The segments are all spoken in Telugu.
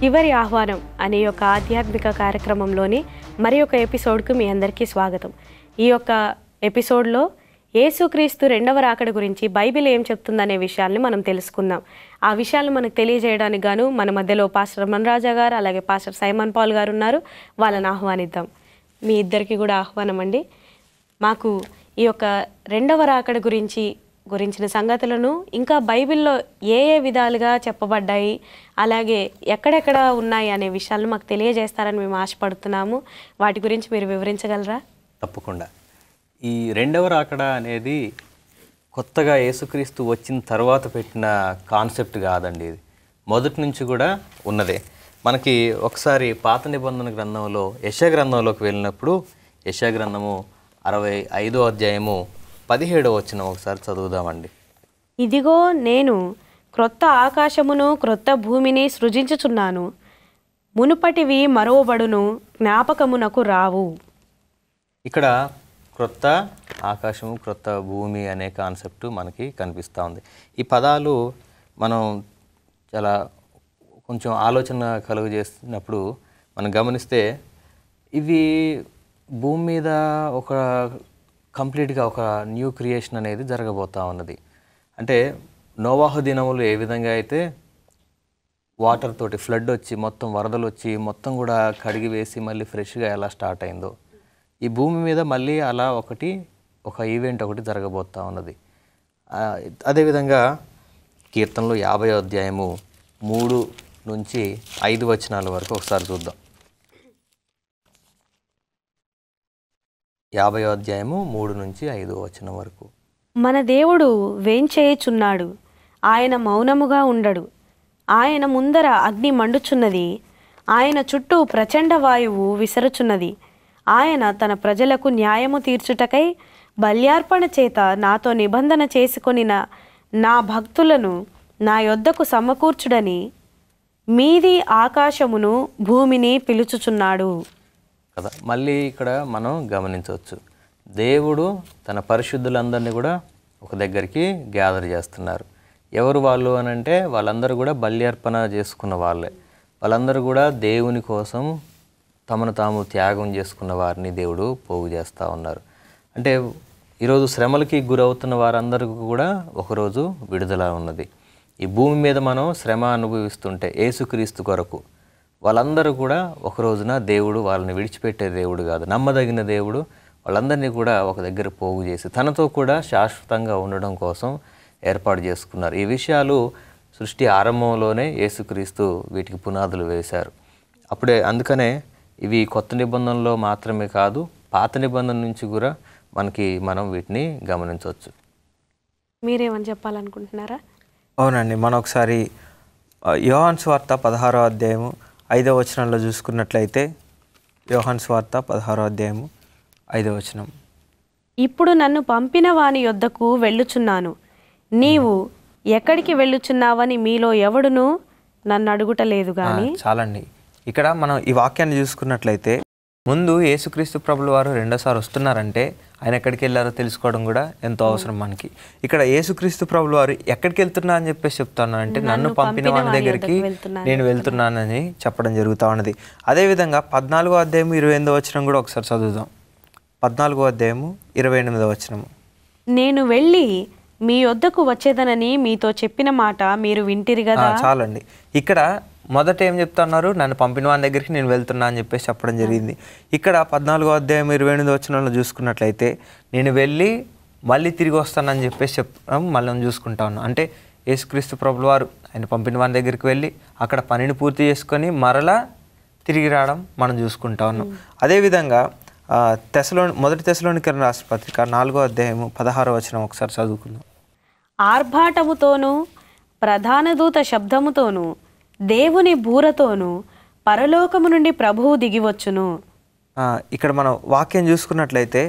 చివరి ఆహ్వానం అనే యొక్క ఆధ్యాత్మిక కార్యక్రమంలోని మరి ఒక ఎపిసోడ్కు మీ అందరికీ స్వాగతం ఈ యొక్క ఎపిసోడ్లో యేసుక్రీస్తు రెండవ రాకడ గురించి బైబిల్ ఏం చెప్తుందనే విషయాల్ని మనం తెలుసుకుందాం ఆ విషయాలు మనకు తెలియజేయడానికి గాను మన మధ్యలో పాస్టర్ మన్ రాజా గారు అలాగే పాస్టర్ సైమన్ పాల్ గారు ఉన్నారు వాళ్ళని ఆహ్వానిద్దాం మీ ఇద్దరికి కూడా ఆహ్వానం అండి మాకు ఈ యొక్క రెండవ రాకడ గురించి గురించిన సంగతులను ఇంకా బైబిల్లో ఏ ఏ విధాలుగా చెప్పబడ్డాయి అలాగే ఎక్కడెక్కడ ఉన్నాయి అనే విషయాలను మాకు తెలియజేస్తారని మేము ఆశపడుతున్నాము వాటి గురించి మీరు వివరించగలరా తప్పకుండా ఈ రెండవ రాకడ అనేది కొత్తగా యేసుక్రీస్తు వచ్చిన తర్వాత పెట్టిన కాన్సెప్ట్ కాదండి ఇది మొదటి నుంచి కూడా ఉన్నదే మనకి ఒకసారి పాత నిబంధన గ్రంథంలో యశా గ్రంథంలోకి వెళ్ళినప్పుడు యశా గ్రంథము అరవై ఐదో అధ్యాయము పదిహేడు వచ్చిన ఒకసారి చదువుదామండి ఇదిగో నేను క్రొత్త ఆకాశమును క్రొత్త భూమిని సృజించుచున్నాను మునుపటివి మరోబడును జ్ఞాపకమునకు రావు ఇక్కడ క్రొత్త ఆకాశము క్రొత్త భూమి అనే కాన్సెప్ట్ మనకి కనిపిస్తూ ఉంది ఈ పదాలు మనం చాలా కొంచెం ఆలోచన కలుగు చేసినప్పుడు మనం గమనిస్తే ఇవి భూమి మీద ఒక కంప్లీట్గా ఒక న్యూ క్రియేషన్ అనేది జరగబోతా ఉన్నది అంటే నోవాహు దినములు ఏ విధంగా అయితే వాటర్ తోటి ఫ్లడ్ వచ్చి మొత్తం వరదలు వచ్చి మొత్తం కూడా కడిగి వేసి మళ్ళీ ఫ్రెష్గా ఎలా స్టార్ట్ అయిందో ఈ భూమి మీద మళ్ళీ అలా ఒకటి ఒక ఈవెంట్ ఒకటి జరగబోతూ ఉన్నది అదేవిధంగా కీర్తనలు యాభై అధ్యాయము మూడు నుంచి ఐదు వచనాల వరకు ఒకసారి చూద్దాం యాభై అధ్యాయము మూడు నుంచి ఐదు వచనం వరకు మన దేవుడు వేంచేయుచున్నాడు ఆయన మౌనముగా ఉండడు ఆయన ముందర అగ్ని మండుచున్నది ఆయన చుట్టూ ప్రచండ వాయువు విసరుచున్నది ఆయన తన ప్రజలకు న్యాయము తీర్చుటకై బల్యార్పణ చేత నాతో నిబంధన చేసుకుని నా భక్తులను నా యొద్దకు సమకూర్చుడని మీది ఆకాశమును భూమిని పిలుచుచున్నాడు కదా మళ్ళీ ఇక్కడ మనం గమనించవచ్చు దేవుడు తన పరిశుద్ధులందరినీ కూడా ఒక దగ్గరికి గ్యాదర్ చేస్తున్నారు ఎవరు వాళ్ళు అని అంటే వాళ్ళందరూ కూడా బలి అర్పణ చేసుకున్న వాళ్ళే వాళ్ళందరూ కూడా దేవుని కోసం తమను తాము త్యాగం చేసుకున్న వారిని దేవుడు పోగు చేస్తూ ఉన్నారు అంటే ఈరోజు శ్రమలకి గురవుతున్న వారందరికీ కూడా ఒకరోజు విడుదల ఉన్నది ఈ భూమి మీద మనం శ్రమ అనుభవిస్తుంటే ఏసుక్రీస్తు కొరకు వాళ్ళందరూ కూడా ఒక రోజున దేవుడు వాళ్ళని విడిచిపెట్టే దేవుడు కాదు నమ్మదగిన దేవుడు వాళ్ళందరినీ కూడా ఒక దగ్గర పోగు చేసి తనతో కూడా శాశ్వతంగా ఉండడం కోసం ఏర్పాటు చేసుకున్నారు ఈ విషయాలు సృష్టి ఆరంభంలోనే యేసుక్రీస్తు వీటికి పునాదులు వేశారు అప్పుడే అందుకనే ఇవి కొత్త నిబంధనలో మాత్రమే కాదు పాత నిబంధన నుంచి కూడా మనకి మనం వీటిని గమనించవచ్చు మీరేమని చెప్పాలనుకుంటున్నారా అవునండి మనం ఒకసారి యోహాన్ వార్త పదహారో అధ్యాయము ఐదవ వచనంలో చూసుకున్నట్లయితే యోహన్ స్వార్త పదహారో అధ్యాయము ఐదవ వచనం ఇప్పుడు నన్ను పంపిన వాని యొద్దకు వెళ్ళుచున్నాను నీవు ఎక్కడికి వెళ్ళుచున్నావని మీలో ఎవడును నన్ను అడుగుటలేదు కానీ చాలండి ఇక్కడ మనం ఈ వాక్యాన్ని చూసుకున్నట్లయితే ముందు యేసుక్రీస్తు ప్రభుల వారు రెండోసారి వస్తున్నారంటే ఆయన ఎక్కడికి వెళ్ళారో తెలుసుకోవడం కూడా ఎంతో అవసరం మనకి ఇక్కడ యేసుక్రీస్తు ప్రభుల వారు ఎక్కడికి వెళ్తున్నా అని చెప్పేసి చెప్తాను అంటే నన్ను పంపిన వాళ్ళ దగ్గరికి నేను వెళ్తున్నానని చెప్పడం జరుగుతూ ఉన్నది అదేవిధంగా పద్నాలుగో అధ్యాయం ఇరవై ఎనిమిదో వచ్చినం కూడా ఒకసారి చదువుదాం పద్నాలుగో అధ్యాయము ఇరవై ఎనిమిదో వచనము నేను వెళ్ళి మీ వద్దకు వచ్చేదనని మీతో చెప్పిన మాట మీరు వింటిరి కదా చాలండి ఇక్కడ మొదట ఏం చెప్తున్నారు నన్ను పంపిన వాని దగ్గరికి నేను వెళ్తున్నా అని చెప్పేసి చెప్పడం జరిగింది ఇక్కడ పద్నాలుగో అధ్యాయం ఇరవై ఎనిమిది వచ్చిన చూసుకున్నట్లయితే నేను వెళ్ళి మళ్ళీ తిరిగి వస్తానని చెప్పేసి చెప్పడం మళ్ళీ చూసుకుంటా ఉన్నాను అంటే యేసుక్రీస్తు ప్రభుల వారు ఆయన పంపిన వాని దగ్గరికి వెళ్ళి అక్కడ పనిని పూర్తి చేసుకొని మరలా తిరిగి రావడం మనం చూసుకుంటా ఉన్నాం అదేవిధంగా తెసలో మొదటి తెశలోని కిరణ్ పత్రిక నాలుగో అధ్యాయము పదహారో వచ్చిన ఒకసారి చదువుకుందాం ఆర్భాటముతోనూ ప్రధాన దూత శబ్దముతోనూ దేవుని బూరతోను పరలోకము నుండి ప్రభువు దిగివచ్చును ఇక్కడ మనం వాక్యం చూసుకున్నట్లయితే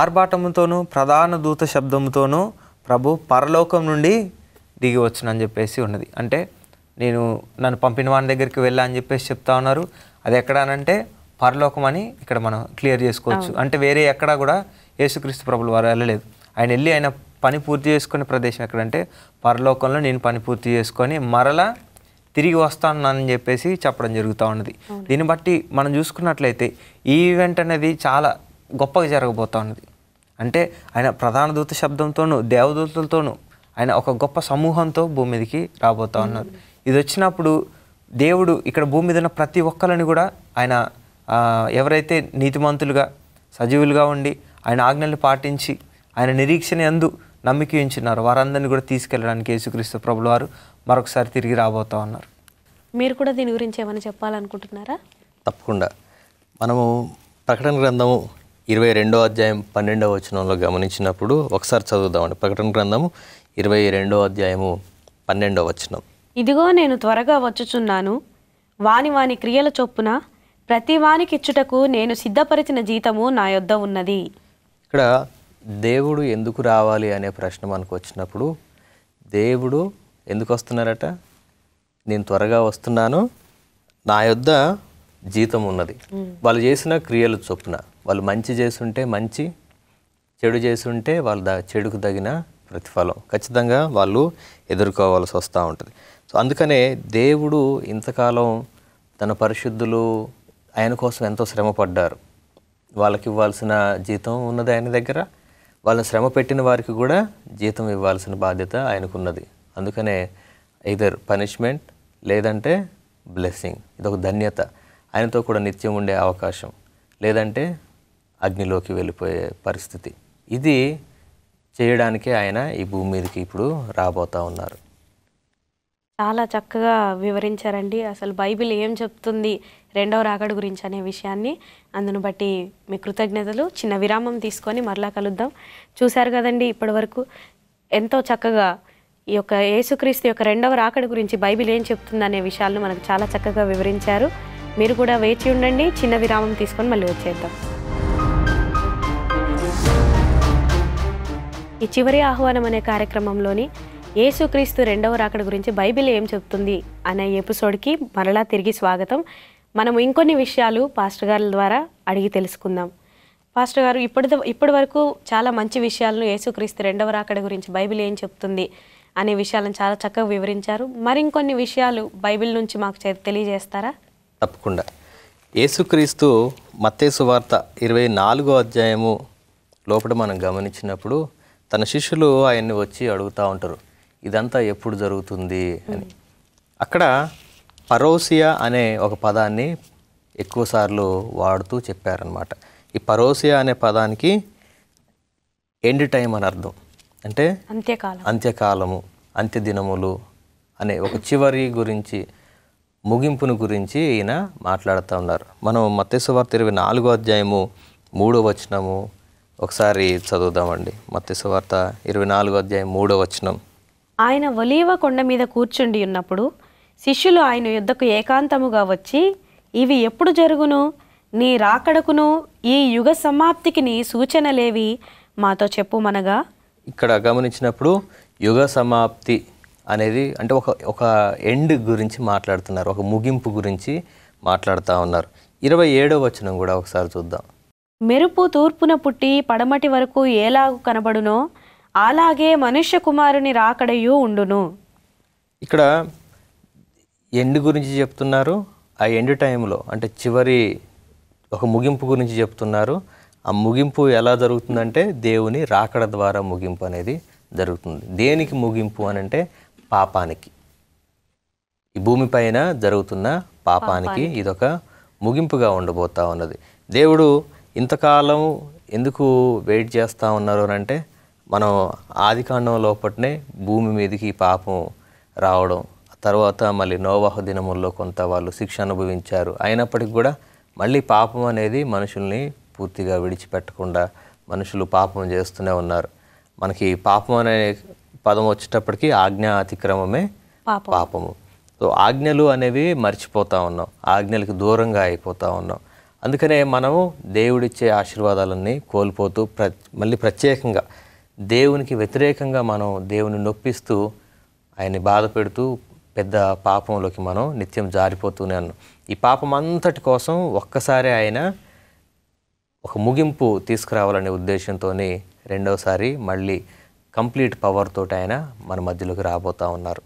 ఆర్భాటముతోనూ ప్రధాన దూత శబ్దముతోనూ ప్రభు పరలోకం నుండి దిగివచ్చునని చెప్పేసి ఉన్నది అంటే నేను నన్ను పంపిన వాని దగ్గరికి వెళ్ళా అని చెప్పేసి చెప్తా ఉన్నారు అది ఎక్కడానంటే పరలోకం అని ఇక్కడ మనం క్లియర్ చేసుకోవచ్చు అంటే వేరే ఎక్కడా కూడా యేసుక్రీస్తు ప్రభులు వారు వెళ్ళలేదు ఆయన వెళ్ళి ఆయన పని పూర్తి చేసుకునే ప్రదేశం ఎక్కడంటే పరలోకంలో నేను పని పూర్తి చేసుకొని మరలా తిరిగి వస్తానని చెప్పేసి చెప్పడం జరుగుతూ ఉన్నది దీన్ని బట్టి మనం చూసుకున్నట్లయితే ఈ ఈవెంట్ అనేది చాలా గొప్పగా జరగబోతా ఉన్నది అంటే ఆయన ప్రధాన దూత శబ్దంతోనూ దేవదూతలతోనూ ఆయన ఒక గొప్ప సమూహంతో భూమి మీదకి రాబోతా ఉన్నారు ఇది వచ్చినప్పుడు దేవుడు ఇక్కడ భూమి మీద ఉన్న ప్రతి ఒక్కరిని కూడా ఆయన ఎవరైతే నీతిమంతులుగా సజీవులుగా ఉండి ఆయన ఆజ్ఞలు పాటించి ఆయన నిరీక్షణ ఎందు నమ్మిక ఉంచినారు వారందరినీ కూడా తీసుకెళ్ళడానికి యేసుక్రీస్తు ప్రభులు వారు మరొకసారి తిరిగి రాబోతా ఉన్నారు మీరు కూడా దీని గురించి ఏమైనా చెప్పాలనుకుంటున్నారా తప్పకుండా మనము ప్రకటన గ్రంథము ఇరవై రెండో అధ్యాయం పన్నెండవ వచనంలో గమనించినప్పుడు ఒకసారి చదువుదామండి ప్రకటన గ్రంథము ఇరవై రెండో అధ్యాయము పన్నెండవ వచనం ఇదిగో నేను త్వరగా వచ్చుచున్నాను వాని వాని క్రియల చొప్పున ప్రతి వానికి ఇచ్చుటకు నేను సిద్ధపరిచిన జీతము నా యొద్ద ఉన్నది ఇక్కడ దేవుడు ఎందుకు రావాలి అనే ప్రశ్న మనకు వచ్చినప్పుడు దేవుడు ఎందుకు వస్తున్నారట నేను త్వరగా వస్తున్నాను నా యొద్ద జీతం ఉన్నది వాళ్ళు చేసిన క్రియలు చొప్పున వాళ్ళు మంచి చేస్తుంటే మంచి చెడు చేస్తుంటే వాళ్ళ ద చెడుకు తగిన ప్రతిఫలం ఖచ్చితంగా వాళ్ళు ఎదుర్కోవాల్సి వస్తూ ఉంటుంది సో అందుకనే దేవుడు ఇంతకాలం తన పరిశుద్ధులు ఆయన కోసం ఎంతో శ్రమ పడ్డారు వాళ్ళకి ఇవ్వాల్సిన జీతం ఉన్నది ఆయన దగ్గర వాళ్ళని శ్రమ పెట్టిన వారికి కూడా జీతం ఇవ్వాల్సిన బాధ్యత ఆయనకున్నది అందుకనే ఇదర్ పనిష్మెంట్ లేదంటే బ్లెస్సింగ్ ఇదొక ధన్యత ఆయనతో కూడా నిత్యం ఉండే అవకాశం లేదంటే అగ్నిలోకి వెళ్ళిపోయే పరిస్థితి ఇది చేయడానికే ఆయన ఈ భూమి మీదకి ఇప్పుడు రాబోతా ఉన్నారు చాలా చక్కగా వివరించారండి అసలు బైబిల్ ఏం చెప్తుంది రెండవ రాగడు గురించి అనే విషయాన్ని అందును బట్టి మీ కృతజ్ఞతలు చిన్న విరామం తీసుకొని మరలా కలుద్దాం చూశారు కదండి ఇప్పటివరకు ఎంతో చక్కగా ఈ యొక్క యేసుక్రీస్తు యొక్క రెండవ రాకడ గురించి బైబిల్ ఏం అనే విషయాలను మనకు చాలా చక్కగా వివరించారు మీరు కూడా వేచి ఉండండి చిన్న విరామం తీసుకొని మళ్ళీ వచ్చేద్దాం ఈ చివరి ఆహ్వానం అనే కార్యక్రమంలోని యేసుక్రీస్తు రెండవ రాకడ గురించి బైబిల్ ఏం చెప్తుంది అనే ఎపిసోడ్కి మరలా తిరిగి స్వాగతం మనం ఇంకొన్ని విషయాలు పాస్టర్ గారుల ద్వారా అడిగి తెలుసుకుందాం పాస్టర్ గారు ఇప్పటి ఇప్పటి వరకు చాలా మంచి విషయాలను యేసుక్రీస్తు రెండవ రాకడ గురించి బైబిల్ ఏం చెప్తుంది అనే విషయాలను చాలా చక్కగా వివరించారు మరికొన్ని విషయాలు బైబిల్ నుంచి మాకు తెలియజేస్తారా తప్పకుండా యేసుక్రీస్తు మత్తేసు వార్త ఇరవై నాలుగో అధ్యాయము లోపల మనం గమనించినప్పుడు తన శిష్యులు ఆయన్ని వచ్చి అడుగుతూ ఉంటారు ఇదంతా ఎప్పుడు జరుగుతుంది అని అక్కడ పరోసియా అనే ఒక పదాన్ని ఎక్కువసార్లు వాడుతూ చెప్పారనమాట ఈ పరోసియా అనే పదానికి ఎండ్ టైం అని అర్థం అంటే అంత్యకాలం అంత్యకాలము అంత్యదినములు అనే ఒక చివరి గురించి ముగింపును గురించి ఈయన మాట్లాడుతూ ఉన్నారు మనం మత్స్యవార్త ఇరవై నాలుగో అధ్యాయము మూడో వచనము ఒకసారి చదువుదామండి మత్స్యవార్త ఇరవై నాలుగో అధ్యాయం మూడో వచనం ఆయన ఒలీవ కొండ మీద కూర్చుండి ఉన్నప్పుడు శిష్యులు ఆయన యుద్ధకు ఏకాంతముగా వచ్చి ఇవి ఎప్పుడు జరుగును నీ రాకడకును ఈ యుగ సమాప్తికి నీ సూచనలేవి మాతో చెప్పుమనగా ఇక్కడ గమనించినప్పుడు యుగ సమాప్తి అనేది అంటే ఒక ఒక ఎండ్ గురించి మాట్లాడుతున్నారు ఒక ముగింపు గురించి మాట్లాడుతూ ఉన్నారు ఇరవై ఏడవ వచనం కూడా ఒకసారి చూద్దాం మెరుపు తూర్పున పుట్టి పడమటి వరకు ఏలాగు కనబడునో అలాగే మనుష్య కుమారుని రాకడయు ఉండును ఇక్కడ ఎండ్ గురించి చెప్తున్నారు ఆ ఎండ్ టైంలో అంటే చివరి ఒక ముగింపు గురించి చెప్తున్నారు ఆ ముగింపు ఎలా జరుగుతుందంటే దేవుని రాకడ ద్వారా ముగింపు అనేది జరుగుతుంది దేనికి ముగింపు అని అంటే పాపానికి ఈ భూమిపైన జరుగుతున్న పాపానికి ఇదొక ముగింపుగా ఉండబోతా ఉన్నది దేవుడు ఇంతకాలం ఎందుకు వెయిట్ చేస్తూ ఉన్నారు అని అంటే మనం ఆదికాండం లోపటనే భూమి మీదకి పాపం రావడం తర్వాత మళ్ళీ నోవాహ దినముల్లో కొంత వాళ్ళు శిక్ష అనుభవించారు అయినప్పటికి కూడా మళ్ళీ పాపం అనేది మనుషుల్ని పూర్తిగా విడిచిపెట్టకుండా మనుషులు పాపం చేస్తూనే ఉన్నారు మనకి పాపం అనే పదం వచ్చేటప్పటికి ఆజ్ఞా అతిక్రమమే పాపము సో ఆజ్ఞలు అనేవి మర్చిపోతూ ఉన్నాం ఆజ్ఞలకు దూరంగా అయిపోతూ ఉన్నాం అందుకనే మనము దేవుడిచ్చే ఆశీర్వాదాలన్నీ కోల్పోతూ ప్ర మళ్ళీ ప్రత్యేకంగా దేవునికి వ్యతిరేకంగా మనం దేవుని నొప్పిస్తూ ఆయన్ని బాధ పెడుతూ పెద్ద పాపంలోకి మనం నిత్యం జారిపోతూనే ఉన్నాం ఈ పాపం అంతటి కోసం ఒక్కసారి ఆయన ఒక ముగింపు తీసుకురావాలనే ఉద్దేశంతోనే రెండవసారి మళ్ళీ కంప్లీట్ పవర్ తోటి ఆయన మన మధ్యలోకి రాబోతా ఉన్నారు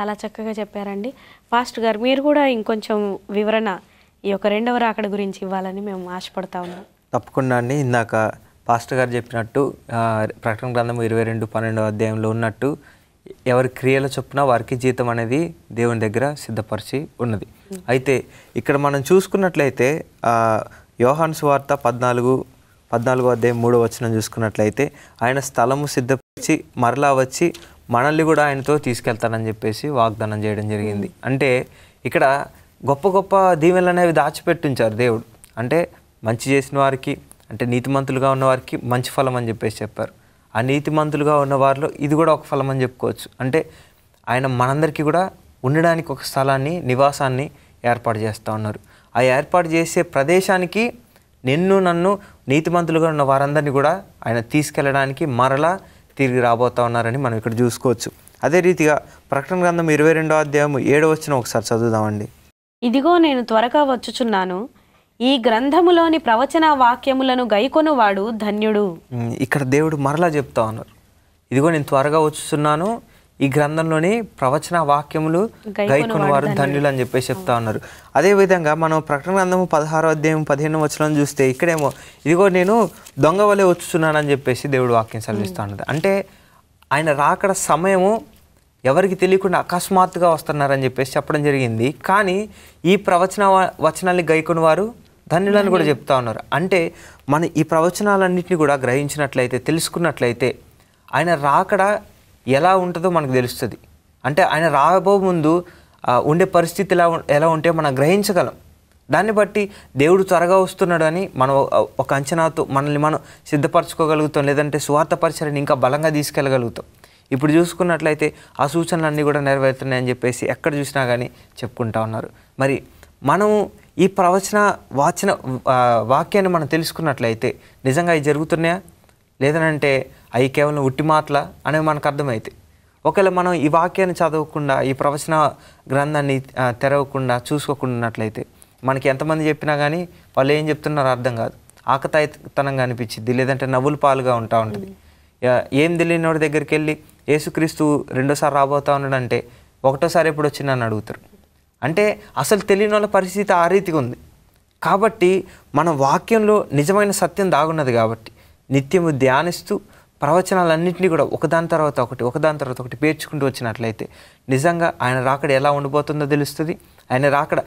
చాలా చక్కగా చెప్పారండి ఫాస్ట్ గారు మీరు కూడా ఇంకొంచెం వివరణ ఈ యొక్క రెండవ రాకడ గురించి ఇవ్వాలని మేము ఆశపడతా ఉన్నాం తప్పకుండా అండి ఇందాక పాస్ట్ గారు చెప్పినట్టు ప్రకటన గ్రంథం ఇరవై రెండు పన్నెండో అధ్యాయంలో ఉన్నట్టు ఎవరి క్రియల చొప్పున వారికి జీతం అనేది దేవుని దగ్గర సిద్ధపరిచి ఉన్నది అయితే ఇక్కడ మనం చూసుకున్నట్లయితే యోహాన్ సువార్త పద్నాలుగు పద్నాలుగో అధ్యాయం మూడో వచనం చూసుకున్నట్లయితే ఆయన స్థలము సిద్ధపరిచి మరలా వచ్చి మనల్ని కూడా ఆయనతో తీసుకెళ్తానని చెప్పేసి వాగ్దానం చేయడం జరిగింది అంటే ఇక్కడ గొప్ప గొప్ప దీవెనలు అనేవి దాచిపెట్టించారు దేవుడు అంటే మంచి చేసిన వారికి అంటే నీతిమంతులుగా ఉన్నవారికి మంచి ఫలం అని చెప్పేసి చెప్పారు ఆ నీతిమంతులుగా ఉన్న వారిలో ఇది కూడా ఒక ఫలం అని చెప్పుకోవచ్చు అంటే ఆయన మనందరికీ కూడా ఉండడానికి ఒక స్థలాన్ని నివాసాన్ని ఏర్పాటు చేస్తూ ఉన్నారు ఆ ఏర్పాటు చేసే ప్రదేశానికి నిన్ను నన్ను నీతిమంతులుగా ఉన్న వారందరినీ కూడా ఆయన తీసుకెళ్ళడానికి మరలా తిరిగి రాబోతా ఉన్నారని మనం ఇక్కడ చూసుకోవచ్చు అదే రీతిగా ప్రకటన గ్రంథం ఇరవై రెండో అధ్యాయం ఏడో వచ్చిన ఒకసారి చదువుదామండి ఇదిగో నేను త్వరగా వచ్చుచున్నాను ఈ గ్రంథములోని ప్రవచన వాక్యములను గైకొనువాడు ధన్యుడు ఇక్కడ దేవుడు మరలా చెప్తా ఉన్నారు ఇదిగో నేను త్వరగా వచ్చుచున్నాను ఈ గ్రంథంలోని ప్రవచన వాక్యములు గైకొని వారు ధన్యులు అని చెప్పేసి చెప్తా ఉన్నారు అదేవిధంగా మనం ప్రకటన గ్రంథము పదహారో అధ్యాయం పదిహేను వచ్చిన చూస్తే ఇక్కడేమో ఇదిగో నేను దొంగ వలె వచ్చుచున్నానని చెప్పేసి దేవుడు వాక్యం సెలవిస్తూ ఉన్నది అంటే ఆయన రాకడ సమయము ఎవరికి తెలియకుండా అకస్మాత్తుగా వస్తున్నారని చెప్పేసి చెప్పడం జరిగింది కానీ ఈ ప్రవచన వచనాన్ని గైకొని వారు ధన్యులని కూడా చెప్తా ఉన్నారు అంటే మన ఈ ప్రవచనాలన్నింటినీ కూడా గ్రహించినట్లయితే తెలుసుకున్నట్లయితే ఆయన రాకడ ఎలా ఉంటుందో మనకు తెలుస్తుంది అంటే ఆయన రాబో ముందు ఉండే పరిస్థితి ఎలా ఎలా ఉంటే మనం గ్రహించగలం దాన్ని బట్టి దేవుడు త్వరగా వస్తున్నాడు అని మనం ఒక అంచనాతో మనల్ని మనం సిద్ధపరచుకోగలుగుతాం లేదంటే స్వార్థ పరిచయాన్ని ఇంకా బలంగా తీసుకెళ్ళగలుగుతాం ఇప్పుడు చూసుకున్నట్లయితే ఆ సూచనలన్నీ కూడా నెరవేరుతున్నాయని చెప్పేసి ఎక్కడ చూసినా కానీ చెప్పుకుంటా ఉన్నారు మరి మనము ఈ ప్రవచన వాచన వాక్యాన్ని మనం తెలుసుకున్నట్లయితే నిజంగా ఇవి జరుగుతున్నాయా లేదనంటే అవి కేవలం ఉట్టి మాటల అనేవి మనకు అర్థమవుతాయి ఒకవేళ మనం ఈ వాక్యాన్ని చదవకుండా ఈ ప్రవచన గ్రంథాన్ని తెరవకుండా ఉన్నట్లయితే మనకి ఎంతమంది చెప్పినా కానీ వాళ్ళు ఏం చెప్తున్నారో అర్థం కాదు ఆకతాయితనంగా అనిపించింది లేదంటే నవ్వులు పాలుగా ఉంటా ఉంటుంది ఏం తెలియనివాడి దగ్గరికి వెళ్ళి యేసుక్రీస్తు రెండోసారి రాబోతా ఉన్నాడంటే ఒకటోసారి ఎప్పుడు వచ్చిందని అడుగుతారు అంటే అసలు తెలియని వాళ్ళ పరిస్థితి ఆ రీతిగా ఉంది కాబట్టి మన వాక్యంలో నిజమైన సత్యం దాగున్నది కాబట్టి నిత్యము ధ్యానిస్తూ ప్రవచనాలన్నింటినీ కూడా ఒకదాని తర్వాత ఒకటి ఒకదాని తర్వాత ఒకటి పేర్చుకుంటూ వచ్చినట్లయితే నిజంగా ఆయన రాకడ ఎలా ఉండిపోతుందో తెలుస్తుంది ఆయన రాకడ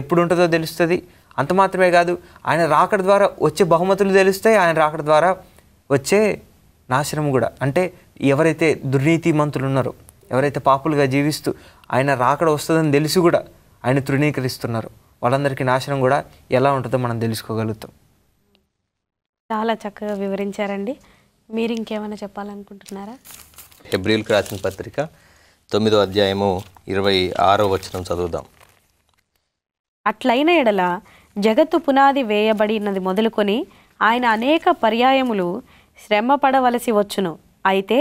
ఎప్పుడు ఉంటుందో తెలుస్తుంది అంత మాత్రమే కాదు ఆయన రాకడ ద్వారా వచ్చే బహుమతులు తెలుస్తాయి ఆయన రాకడ ద్వారా వచ్చే నాశనం కూడా అంటే ఎవరైతే దుర్నీతి మంతులు ఉన్నారో ఎవరైతే పాపులుగా జీవిస్తూ ఆయన రాకడ వస్తుందని తెలిసి కూడా ఆయన తృణీకరిస్తున్నారు వాళ్ళందరికీ నాశనం కూడా ఎలా ఉంటుందో మనం తెలుసుకోగలుగుతాం చాలా చక్కగా వివరించారండి మీరు ఇంకేమైనా చెప్పాలనుకుంటున్నారా హెబ్రిల్కి రాసిన పత్రిక తొమ్మిదో అధ్యాయము ఇరవై ఆరో వచనం చదువుదాం అట్లైన ఎడల జగత్తు పునాది వేయబడినది మొదలుకొని ఆయన అనేక పర్యాయములు శ్రమ పడవలసి వచ్చును అయితే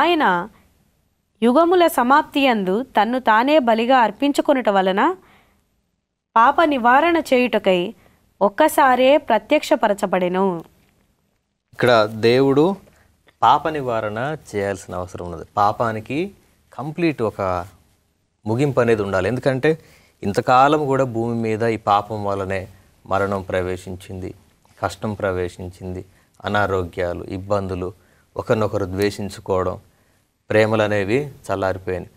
ఆయన యుగముల సమాప్తి అందు తన్ను తానే బలిగా అర్పించుకొనుట వలన పాప నివారణ చేయుటకై ఒక్కసారే ప్రత్యక్షపరచబడెను ఇక్కడ దేవుడు పాప నివారణ చేయాల్సిన అవసరం ఉన్నది పాపానికి కంప్లీట్ ఒక ముగింపు అనేది ఉండాలి ఎందుకంటే ఇంతకాలం కూడా భూమి మీద ఈ పాపం వల్లనే మరణం ప్రవేశించింది కష్టం ప్రవేశించింది అనారోగ్యాలు ఇబ్బందులు ఒకరినొకరు ద్వేషించుకోవడం ప్రేమలు అనేవి చల్లారిపోయాయి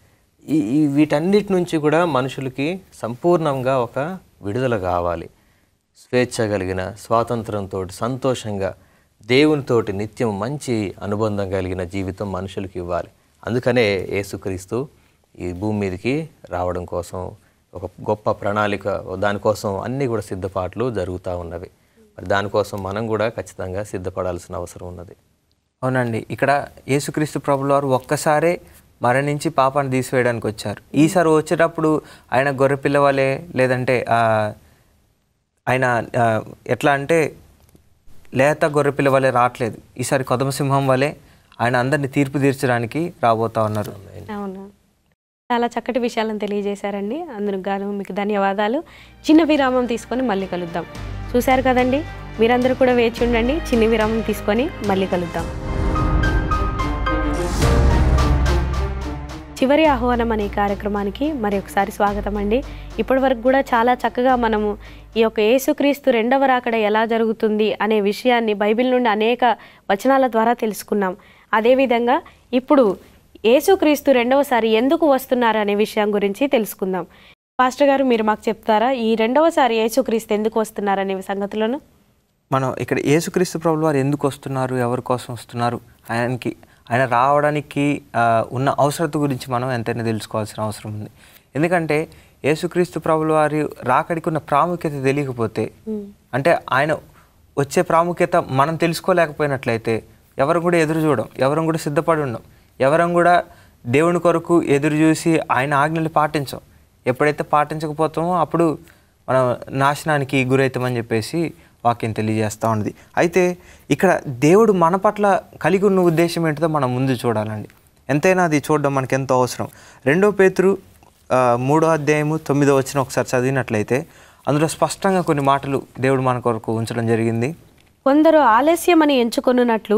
ఈ వీటన్నిటి నుంచి కూడా మనుషులకి సంపూర్ణంగా ఒక విడుదల కావాలి స్వేచ్ఛ కలిగిన స్వాతంత్రంతో సంతోషంగా దేవునితోటి నిత్యం మంచి అనుబంధం కలిగిన జీవితం మనుషులకు ఇవ్వాలి అందుకనే యేసుక్రీస్తు ఈ భూమి మీదకి రావడం కోసం ఒక గొప్ప ప్రణాళిక దానికోసం అన్నీ కూడా సిద్ధపాట్లు జరుగుతూ ఉన్నవి మరి దానికోసం మనం కూడా ఖచ్చితంగా సిద్ధపడాల్సిన అవసరం ఉన్నది అవునండి ఇక్కడ యేసుక్రీస్తు ప్రభుల వారు ఒక్కసారే మరణించి పాపాన్ని తీసివేయడానికి వచ్చారు ఈసారి వచ్చేటప్పుడు ఆయన గొర్రెపిల్లవాలే వాళ్ళే లేదంటే ఆయన ఎట్లా అంటే లేత గొర్రెపిల్ల వలె రావట్లేదు ఈసారి కొదమసింహం వలె ఆయన అందరిని తీర్పు తీర్చడానికి రాబోతా ఉన్నారు చాలా చక్కటి విషయాలను తెలియజేశారండి అందుకు గాను మీకు ధన్యవాదాలు చిన్న విరామం తీసుకొని మళ్ళీ కలుద్దాం చూశారు కదండి మీరందరూ కూడా వేచి ఉండండి చిన్న విరామం తీసుకొని మళ్ళీ కలుద్దాం చివరి ఆహ్వానం అనే కార్యక్రమానికి మరి ఒకసారి స్వాగతం అండి ఇప్పటి వరకు కూడా చాలా చక్కగా మనము ఈ యొక్క యేసుక్రీస్తు రెండవ రాకడ ఎలా జరుగుతుంది అనే విషయాన్ని బైబిల్ నుండి అనేక వచనాల ద్వారా తెలుసుకున్నాం అదేవిధంగా ఇప్పుడు యేసుక్రీస్తు రెండవసారి ఎందుకు వస్తున్నారు అనే విషయం గురించి తెలుసుకుందాం పాస్టర్ గారు మీరు మాకు చెప్తారా ఈ రెండవసారి యేసుక్రీస్తు ఎందుకు వస్తున్నారు అనే సంగతులను మనం ఇక్కడ యేసుక్రీస్తు ప్రభులు వారు ఎందుకు వస్తున్నారు ఎవరి కోసం వస్తున్నారు ఆయనకి ఆయన రావడానికి ఉన్న అవసరత గురించి మనం ఎంతైనా తెలుసుకోవాల్సిన అవసరం ఉంది ఎందుకంటే యేసుక్రీస్తు ప్రభుల వారి రాకడికి ఉన్న ప్రాముఖ్యత తెలియకపోతే అంటే ఆయన వచ్చే ప్రాముఖ్యత మనం తెలుసుకోలేకపోయినట్లయితే ఎవరు కూడా ఎదురు చూడడం ఎవరం కూడా సిద్ధపడి ఉండం ఎవరం కూడా దేవుని కొరకు ఎదురు చూసి ఆయన ఆజ్ఞలు పాటించం ఎప్పుడైతే పాటించకపోతామో అప్పుడు మనం నాశనానికి గురవుతామని చెప్పేసి వాక్యం తెలియజేస్తూ ఉన్నది అయితే ఇక్కడ దేవుడు మన పట్ల కలిగి ఉన్న ఉద్దేశం ఏంటిదో మనం ముందు చూడాలండి ఎంతైనా అది చూడడం మనకు ఎంతో అవసరం రెండో పేతురు మూడో అధ్యాయము తొమ్మిదో వచ్చిన ఒకసారి చదివినట్లయితే అందులో స్పష్టంగా కొన్ని మాటలు దేవుడు మన కొరకు ఉంచడం జరిగింది కొందరు ఆలస్యమని ఎంచుకున్నట్లు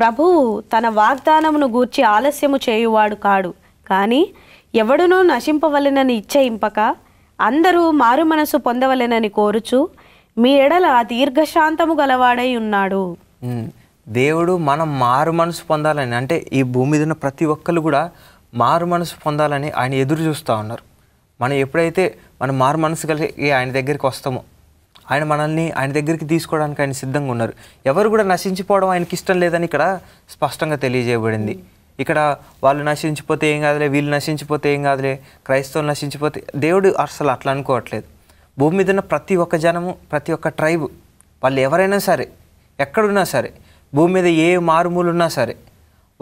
ప్రభువు తన వాగ్దానమును గూర్చి ఆలస్యము చేయువాడు కాడు కానీ ఎవడునూ నశింపవలెనని ఇచ్చయింపక అందరూ మారు మనసు పొందవలెనని కోరుచు మీ ఎడల దీర్ఘశాంతము గలవాడై ఉన్నాడు దేవుడు మనం మారు మనసు పొందాలని అంటే ఈ భూమి మీద ఉన్న ప్రతి ఒక్కరు కూడా మారు మనసు పొందాలని ఆయన ఎదురు చూస్తూ ఉన్నారు మనం ఎప్పుడైతే మనం మారు మనసు కలిగి ఆయన దగ్గరికి వస్తామో ఆయన మనల్ని ఆయన దగ్గరికి తీసుకోవడానికి ఆయన సిద్ధంగా ఉన్నారు ఎవరు కూడా నశించిపోవడం ఆయనకి ఇష్టం లేదని ఇక్కడ స్పష్టంగా తెలియజేయబడింది ఇక్కడ వాళ్ళు నశించిపోతే ఏం కాదులే వీళ్ళు నశించిపోతే ఏం కాదులే క్రైస్తవులు నశించిపోతే దేవుడు అసలు అట్లా అనుకోవట్లేదు భూమి మీద ఉన్న ప్రతి ఒక్క జనము ప్రతి ఒక్క ట్రైబ్ వాళ్ళు ఎవరైనా సరే ఎక్కడున్నా సరే భూమి మీద ఏ మారుమూలు ఉన్నా సరే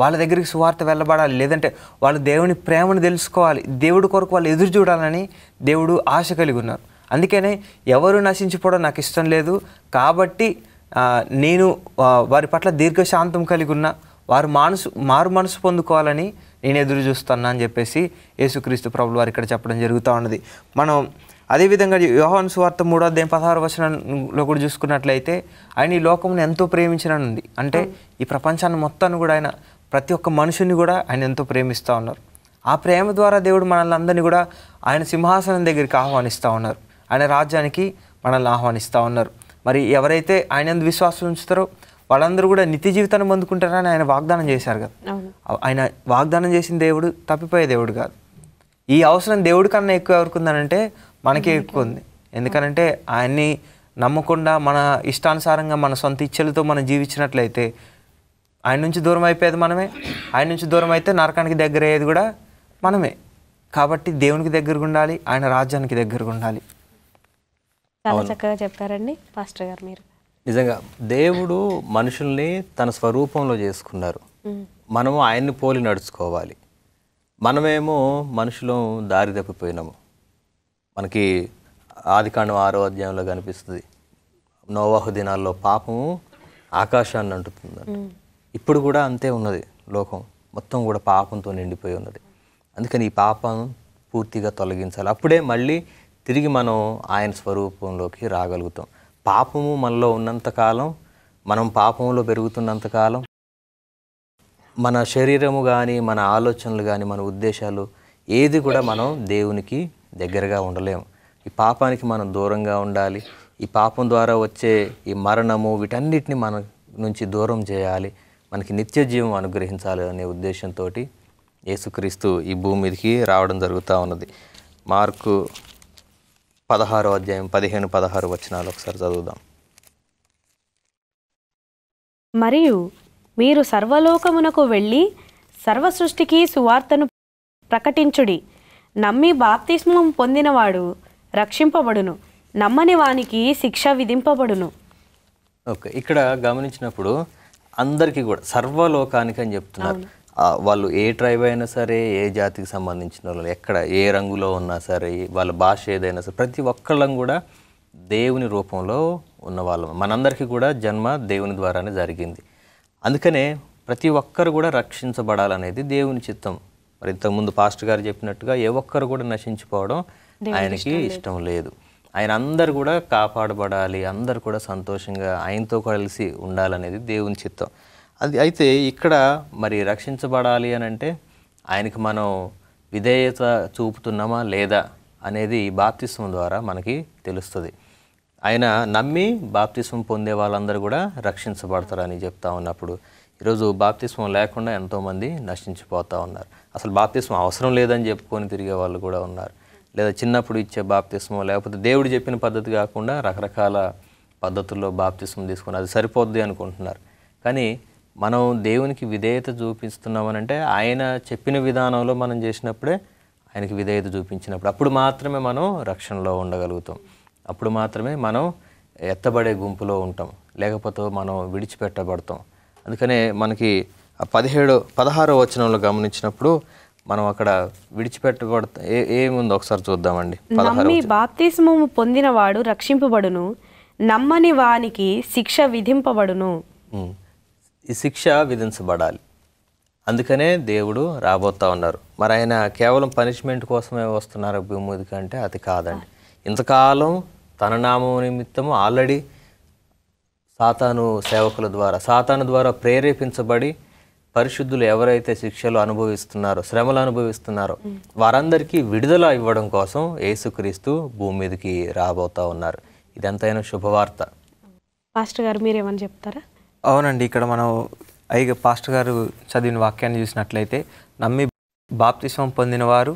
వాళ్ళ దగ్గరికి సువార్త వెళ్ళబడాలి లేదంటే వాళ్ళు దేవుని ప్రేమను తెలుసుకోవాలి దేవుడి కొరకు వాళ్ళు ఎదురు చూడాలని దేవుడు ఆశ కలిగి ఉన్నారు అందుకనే ఎవరు నశించిపోవడం నాకు ఇష్టం లేదు కాబట్టి నేను వారి పట్ల దీర్ఘశాంతం కలిగి ఉన్న వారు మనసు మారు మనసు పొందుకోవాలని నేను ఎదురు చూస్తున్నా అని చెప్పేసి యేసుక్రీస్తు ప్రభులు వారు ఇక్కడ చెప్పడం జరుగుతూ ఉన్నది మనం అదేవిధంగా యోహాన్ స్వార్థ మూడో అధ్యాయం పదహారు వచనంలో కూడా చూసుకున్నట్లయితే ఆయన ఈ లోకమును ఎంతో ప్రేమించిననుంది అంటే ఈ ప్రపంచాన్ని మొత్తాన్ని కూడా ఆయన ప్రతి ఒక్క మనుషుని కూడా ఆయన ఎంతో ప్రేమిస్తూ ఉన్నారు ఆ ప్రేమ ద్వారా దేవుడు మనల్ని అందరినీ కూడా ఆయన సింహాసనం దగ్గరికి ఆహ్వానిస్తూ ఉన్నారు ఆయన రాజ్యానికి మనల్ని ఆహ్వానిస్తూ ఉన్నారు మరి ఎవరైతే ఆయన విశ్వాసం ఉంచుతారో వాళ్ళందరూ కూడా నిత్య జీవితాన్ని పొందుకుంటారని ఆయన వాగ్దానం చేశారు కదా ఆయన వాగ్దానం చేసిన దేవుడు తప్పిపోయే దేవుడు కాదు ఈ అవసరం దేవుడి కన్నా ఎక్కువ ఎవరికి ఉందనంటే మనకే ఎక్కువ ఉంది ఎందుకనంటే ఆయన్ని నమ్మకుండా మన ఇష్టానుసారంగా మన సొంత ఇచ్చలతో మనం జీవించినట్లయితే ఆయన నుంచి దూరం అయిపోయేది మనమే ఆయన నుంచి దూరం అయితే నరకానికి దగ్గర అయ్యేది కూడా మనమే కాబట్టి దేవునికి దగ్గరగా ఉండాలి ఆయన రాజ్యానికి దగ్గరగా ఉండాలి చాలా చక్కగా చెప్పారండి పాస్టర్ గారు మీరు నిజంగా దేవుడు మనుషుల్ని తన స్వరూపంలో చేసుకున్నారు మనము ఆయన్ని పోలి నడుచుకోవాలి మనమేమో మనుషులం దారి తప్పిపోయినాము మనకి ఆదికాండం ఆరో అధ్యాయంలో కనిపిస్తుంది నోవాహు దినాల్లో పాపము ఆకాశాన్ని అంటుతుందంట ఇప్పుడు కూడా అంతే ఉన్నది లోకం మొత్తం కూడా పాపంతో నిండిపోయి ఉన్నది అందుకని ఈ పాపం పూర్తిగా తొలగించాలి అప్పుడే మళ్ళీ తిరిగి మనం ఆయన స్వరూపంలోకి రాగలుగుతాం పాపము మనలో ఉన్నంతకాలం మనం పాపంలో పెరుగుతున్నంతకాలం మన శరీరము కానీ మన ఆలోచనలు కానీ మన ఉద్దేశాలు ఏది కూడా మనం దేవునికి దగ్గరగా ఉండలేము ఈ పాపానికి మనం దూరంగా ఉండాలి ఈ పాపం ద్వారా వచ్చే ఈ మరణము వీటన్నిటిని మన నుంచి దూరం చేయాలి మనకి నిత్య జీవం అనుగ్రహించాలి అనే ఉద్దేశంతో యేసుక్రీస్తు ఈ భూమి మీదకి రావడం జరుగుతూ ఉన్నది మార్కు పదహారో అధ్యాయం పదిహేను పదహారు వచనాలు ఒకసారి చదువుదాం మరియు మీరు సర్వలోకమునకు వెళ్ళి సర్వసృష్టికి సువార్తను ప్రకటించుడి నమ్మి బాప్తిస్మం పొందినవాడు రక్షింపబడును నమ్మని వానికి శిక్ష విధింపబడును ఓకే ఇక్కడ గమనించినప్పుడు అందరికీ కూడా సర్వలోకానికి అని చెప్తున్నారు వాళ్ళు ఏ ట్రైబ్ అయినా సరే ఏ జాతికి సంబంధించిన వాళ్ళు ఎక్కడ ఏ రంగులో ఉన్నా సరే వాళ్ళ భాష ఏదైనా సరే ప్రతి ఒక్కళ్ళం కూడా దేవుని రూపంలో ఉన్న వాళ్ళం మనందరికీ కూడా జన్మ దేవుని ద్వారానే జరిగింది అందుకనే ప్రతి ఒక్కరు కూడా రక్షించబడాలనేది దేవుని చిత్తం మరి ఇంతకుముందు పాస్టర్ గారు చెప్పినట్టుగా ఏ ఒక్కరు కూడా నశించిపోవడం ఆయనకి ఇష్టం లేదు ఆయన అందరు కూడా కాపాడబడాలి అందరు కూడా సంతోషంగా ఆయనతో కలిసి ఉండాలనేది దేవుని చిత్తం అది అయితే ఇక్కడ మరి రక్షించబడాలి అని అంటే ఆయనకి మనం విధేయత చూపుతున్నామా లేదా అనేది బాప్తిస్వం ద్వారా మనకి తెలుస్తుంది ఆయన నమ్మి బాప్తిస్వం పొందే వాళ్ళందరూ కూడా రక్షించబడతారని చెప్తా ఉన్నప్పుడు ఈరోజు బాప్తిస్వం లేకుండా ఎంతోమంది నశించిపోతూ ఉన్నారు అసలు బాప్తిస్మం అవసరం లేదని చెప్పుకొని తిరిగే వాళ్ళు కూడా ఉన్నారు లేదా చిన్నప్పుడు ఇచ్చే బాప్తిస్మం లేకపోతే దేవుడు చెప్పిన పద్ధతి కాకుండా రకరకాల పద్ధతుల్లో బాప్తిస్మం తీసుకుని అది సరిపోద్ది అనుకుంటున్నారు కానీ మనం దేవునికి విధేయత చూపిస్తున్నామనంటే ఆయన చెప్పిన విధానంలో మనం చేసినప్పుడే ఆయనకి విధేయత చూపించినప్పుడు అప్పుడు మాత్రమే మనం రక్షణలో ఉండగలుగుతాం అప్పుడు మాత్రమే మనం ఎత్తబడే గుంపులో ఉంటాం లేకపోతే మనం విడిచిపెట్టబడతాం అందుకనే మనకి పదిహేడు పదహారో వచనంలో గమనించినప్పుడు మనం అక్కడ విడిచిపెట్టబడ ఏముందో ఒకసారి చూద్దామండి నమ్మి బాప్తిస్మము పొందినవాడు రక్షింపబడును నమ్మని వానికి శిక్ష విధింపబడును ఈ శిక్ష విధించబడాలి అందుకనే దేవుడు రాబోతా ఉన్నారు మరి ఆయన కేవలం పనిష్మెంట్ కోసమే వస్తున్నారు భూమి కంటే అది కాదండి ఇంతకాలం తన నామం నిమిత్తము ఆల్రెడీ సాతాను సేవకుల ద్వారా సాతాను ద్వారా ప్రేరేపించబడి పరిశుద్ధులు ఎవరైతే శిక్షలు అనుభవిస్తున్నారో శ్రమలు అనుభవిస్తున్నారో వారందరికీ విడుదల ఇవ్వడం కోసం ఏసుక్రీస్తు భూమి మీదకి రాబోతా ఉన్నారు ఇదంతైనా శుభవార్త పాస్టర్ గారు ఏమని చెప్తారా అవునండి ఇక్కడ మనం అయ్య పాస్టర్ గారు చదివిన వాక్యాన్ని చూసినట్లయితే నమ్మి బాప్తిస్వం పొందిన వారు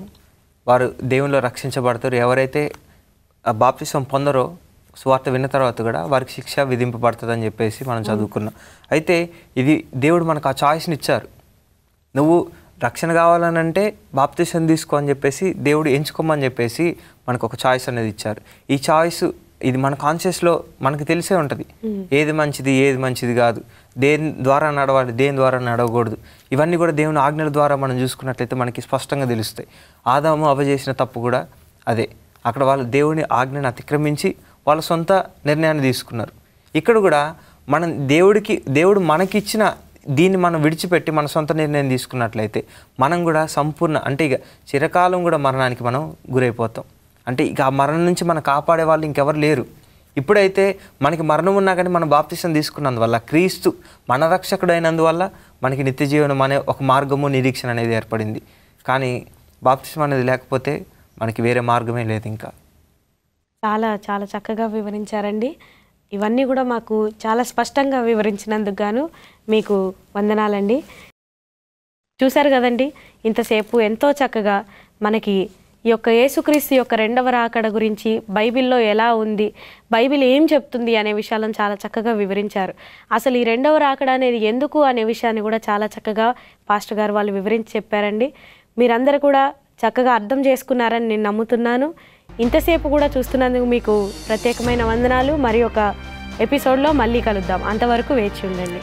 వారు దేవునిలో రక్షించబడతారు ఎవరైతే బాప్తిస్వం పొందరో సువార్త విన్న తర్వాత కూడా వారికి శిక్ష విధింపబడుతుందని చెప్పేసి మనం చదువుకున్నాం అయితే ఇది దేవుడు మనకు ఆ చాయిస్ని ఇచ్చారు నువ్వు రక్షణ కావాలనంటే బాప్తిషన్ తీసుకో అని చెప్పేసి దేవుడు ఎంచుకోమని చెప్పేసి మనకు ఒక చాయిస్ అనేది ఇచ్చారు ఈ చాయిస్ ఇది మన కాన్షియస్లో మనకు తెలిసే ఉంటుంది ఏది మంచిది ఏది మంచిది కాదు దేని ద్వారా నడవాలి దేని ద్వారా నడవకూడదు ఇవన్నీ కూడా దేవుని ఆజ్ఞల ద్వారా మనం చూసుకున్నట్లయితే మనకి స్పష్టంగా తెలుస్తాయి ఆదాము అవ చేసిన తప్పు కూడా అదే అక్కడ వాళ్ళు దేవుని ఆజ్ఞను అతిక్రమించి వాళ్ళ సొంత నిర్ణయాన్ని తీసుకున్నారు ఇక్కడ కూడా మనం దేవుడికి దేవుడు మనకిచ్చిన దీన్ని మనం విడిచిపెట్టి మన సొంత నిర్ణయం తీసుకున్నట్లయితే మనం కూడా సంపూర్ణ అంటే ఇక చిరకాలం కూడా మరణానికి మనం గురైపోతాం అంటే ఇక ఆ మరణం నుంచి మనం కాపాడే వాళ్ళు ఇంకెవరు లేరు ఇప్పుడైతే మనకి మరణం ఉన్నా కానీ మనం బాప్తిష్టం తీసుకున్నందువల్ల క్రీస్తు మన రక్షకుడైనందువల్ల మనకి నిత్య జీవనం అనే ఒక మార్గము నిరీక్షణ అనేది ఏర్పడింది కానీ బాప్తిసం అనేది లేకపోతే మనకి వేరే మార్గమే లేదు ఇంకా చాలా చాలా చక్కగా వివరించారండి ఇవన్నీ కూడా మాకు చాలా స్పష్టంగా వివరించినందుకు గాను మీకు వందనాలండి చూశారు కదండి ఇంతసేపు ఎంతో చక్కగా మనకి ఈ యొక్క యేసుక్రీస్తు యొక్క రెండవ రాకడ గురించి బైబిల్లో ఎలా ఉంది బైబిల్ ఏం చెప్తుంది అనే విషయాలను చాలా చక్కగా వివరించారు అసలు ఈ రెండవ రాకడ అనేది ఎందుకు అనే విషయాన్ని కూడా చాలా చక్కగా పాస్టర్ గారు వాళ్ళు వివరించి చెప్పారండి మీరందరూ కూడా చక్కగా అర్థం చేసుకున్నారని నేను నమ్ముతున్నాను ఇంతసేపు కూడా చూస్తున్నందుకు మీకు ప్రత్యేకమైన వందనాలు మరి ఒక ఎపిసోడ్లో మళ్ళీ కలుద్దాం అంతవరకు వేచి ఉండండి